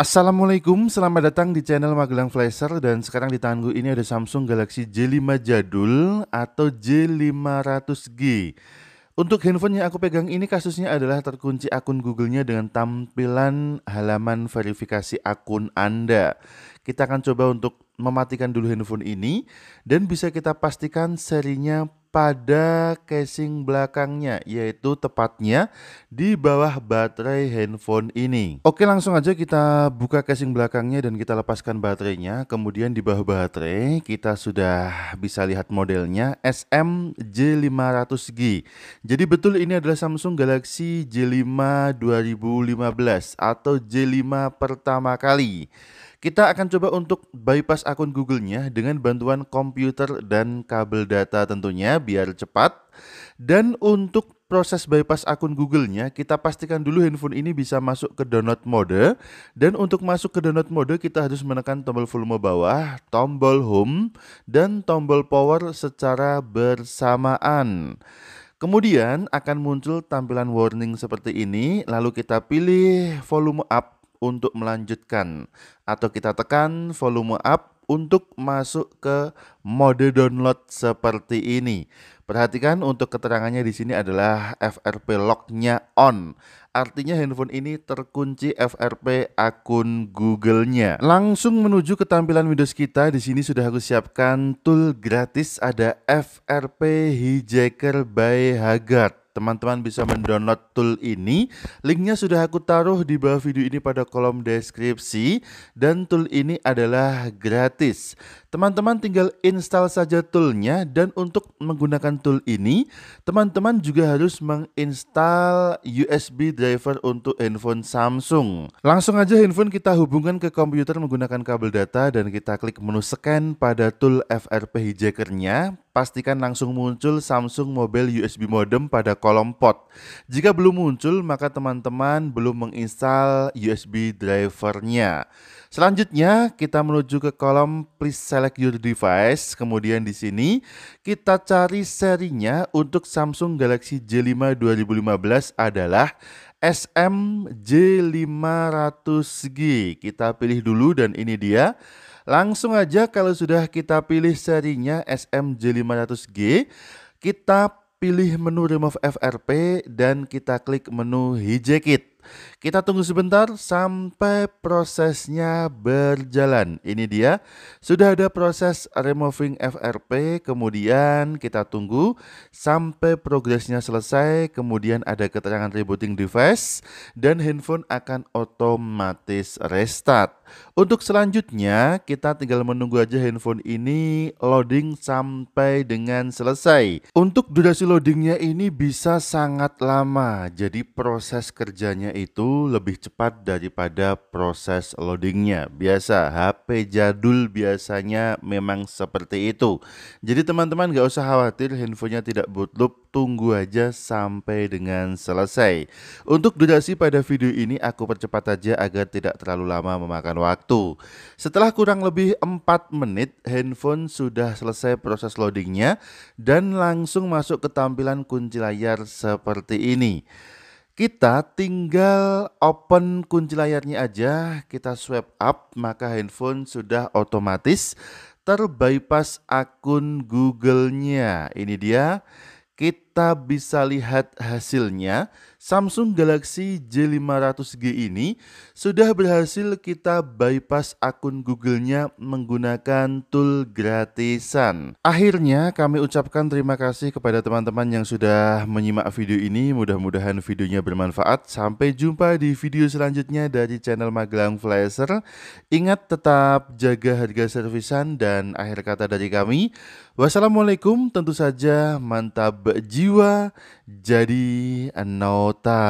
Assalamualaikum, selamat datang di channel Magelang Flasher dan sekarang di tanganku ini ada Samsung Galaxy J5 jadul atau J500G. Untuk handphone yang aku pegang ini kasusnya adalah terkunci akun Google-nya dengan tampilan halaman verifikasi akun Anda. Kita akan coba untuk mematikan dulu handphone ini dan bisa kita pastikan serinya pada casing belakangnya yaitu tepatnya di bawah baterai handphone ini. Oke, langsung aja kita buka casing belakangnya dan kita lepaskan baterainya. Kemudian di bawah baterai kita sudah bisa lihat modelnya smj 500 g Jadi betul ini adalah Samsung Galaxy J5 2015 atau J5 pertama kali. Kita akan coba untuk bypass akun Google-nya dengan bantuan komputer dan kabel data tentunya biar cepat. Dan untuk proses bypass akun Google-nya, kita pastikan dulu handphone ini bisa masuk ke download mode. Dan untuk masuk ke download mode, kita harus menekan tombol volume bawah, tombol home, dan tombol power secara bersamaan. Kemudian akan muncul tampilan warning seperti ini, lalu kita pilih volume up untuk melanjutkan atau kita tekan volume up untuk masuk ke mode download seperti ini. Perhatikan untuk keterangannya di sini adalah FRP locknya on. Artinya handphone ini terkunci FRP akun Google-nya. Langsung menuju ke tampilan Windows kita, di sini sudah aku siapkan tool gratis ada FRP Hijacker by Haggard. Teman-teman bisa mendownload tool ini. Linknya sudah aku taruh di bawah video ini pada kolom deskripsi. Dan tool ini adalah gratis. Teman-teman tinggal install saja toolnya dan untuk menggunakan tool ini, teman-teman juga harus menginstal USB driver untuk handphone Samsung. Langsung aja handphone kita hubungkan ke komputer menggunakan kabel data dan kita klik menu scan pada tool FRP hijackernya pastikan langsung muncul Samsung Mobile USB Modem pada kolom port. Jika belum muncul, maka teman-teman belum menginstal USB drivernya. Selanjutnya, kita menuju ke kolom Please select your device. Kemudian di sini kita cari serinya untuk Samsung Galaxy J5 2015 adalah SMJ500G. Kita pilih dulu dan ini dia. Langsung aja kalau sudah kita pilih serinya SMJ500G, kita pilih menu remove FRP dan kita klik menu hijack it. Kita tunggu sebentar sampai prosesnya berjalan. Ini dia, sudah ada proses removing FRP, kemudian kita tunggu sampai progresnya selesai, kemudian ada keterangan rebooting device, dan handphone akan otomatis restart. Untuk selanjutnya, kita tinggal menunggu aja handphone ini loading sampai dengan selesai. Untuk durasi loadingnya ini bisa sangat lama, jadi proses kerjanya itu lebih cepat daripada proses loadingnya. Biasa, HP jadul biasanya memang seperti itu. Jadi teman-teman gak usah khawatir handphonenya tidak bootloop, tunggu aja sampai dengan selesai. Untuk durasi pada video ini aku percepat aja agar tidak terlalu lama memakan waktu. Setelah kurang lebih 4 menit, handphone sudah selesai proses loadingnya dan langsung masuk ke tampilan kunci layar seperti ini. Kita tinggal open kunci layarnya aja, kita swipe up, maka handphone sudah otomatis terbypass akun Google-nya. Ini dia, kita kita bisa lihat hasilnya, Samsung Galaxy J500G ini sudah berhasil kita bypass akun Google-nya menggunakan tool gratisan. Akhirnya kami ucapkan terima kasih kepada teman-teman yang sudah menyimak video ini. Mudah-mudahan videonya bermanfaat. Sampai jumpa di video selanjutnya dari channel Magelang Flasher. Ingat tetap jaga harga servisan dan akhir kata dari kami. Wassalamualaikum, tentu saja mantap jiwa jiwa jadi nota.